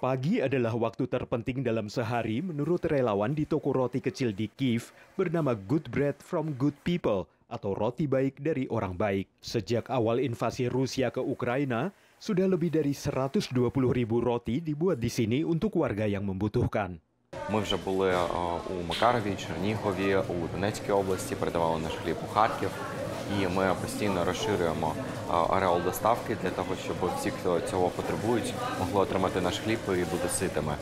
Pagi adalah waktu terpenting dalam sehari menurut relawan di toko roti kecil di Kiev bernama Good Bread from Good People atau roti baik dari orang baik. Sejak awal invasi Rusia ke Ukraina, sudah lebih dari 120 ribu roti dibuat di sini untuk warga yang membutuhkan. Ми вже були е, у Макарові, Чернігові, у Донецькій області, передавали наш хліб у Харків. І ми постійно розширюємо е, ареал доставки для того, щоб всі, хто цього потребують, могли отримати наш хліб і бути ситими.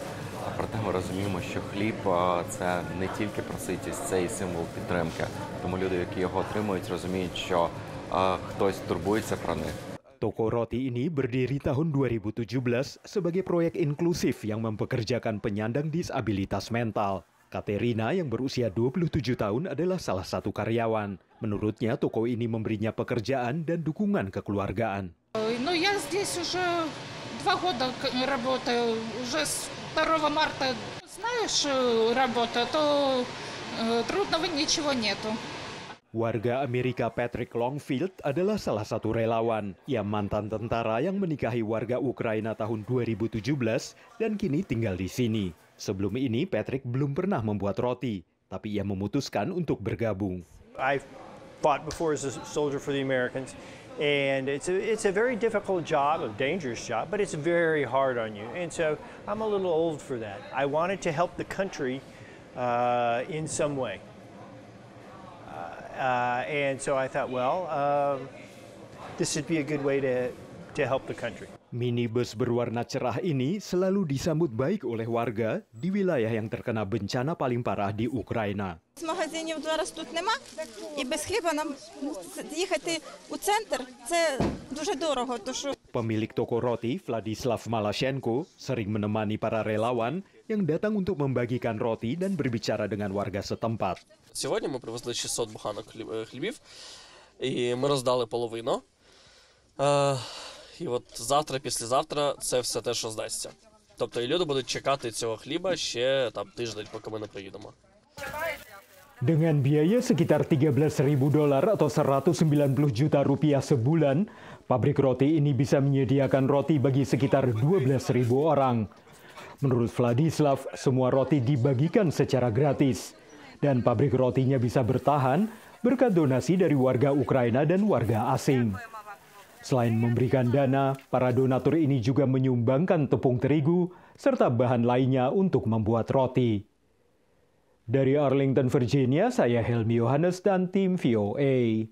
Проте ми розуміємо, що хліб е, це не тільки про ситість, це і символ підтримки. Тому люди, які його отримують, розуміють, що хтось турбується про них. Toko roti ini berdiri tahun 2017 sebagai proyek inklusif yang mempekerjakan penyandang disabilitas mental. Katerina yang berusia 27 tahun adalah salah satu karyawan. Menurutnya toko ini memberinya pekerjaan dan dukungan kekeluargaan. Ну Warga Amerika Patrick Longfield adalah salah satu relawan. Ia mantan tentara yang menikahi warga Ukraina tahun 2017 dan kini tinggal di sini. Sebelum ini Patrick belum pernah membuat roti, tapi ia memutuskan untuk bergabung. I fought before as a soldier for the Americans and it's a, it's a very difficult job, a dangerous job, but it's very hard on you. And so I'm a little old for that. I wanted to help the country uh, in some way. Uh, and so I thought, well, um, this would be a good way to to help the country. Minibus berwarna cerah ini selalu disambut baik oleh warga di wilayah yang terkena bencana paling parah di Ukraina. Pemilik toko roti Vladislav Malashenko sering menemani para relawan yang datang untuk membagikan roti dan berbicara dengan warga setempat. Uh, І от завтра, післязавтра, це все те, що здасться. Тобто і люди будуть чекати цього хліба ще там тиждень, поки ми не поїдемо. Dengan biaya sekitar 13.000 dolar atau 190 juta rupiah sebulan, pabrik roti ini bisa menyediakan roti bagi sekitar 12.000 orang. Menurut Vladislav, semua roti dibagikan secara gratis. Dan pabrik rotinya bisa bertahan berkat donasi dari warga Ukraina dan warga asing. Selain memberikan dana, para donatur ini juga menyumbangkan tepung terigu serta bahan lainnya untuk membuat roti. Dari Arlington, Virginia, saya Helmi Yohanes dan tim VOA.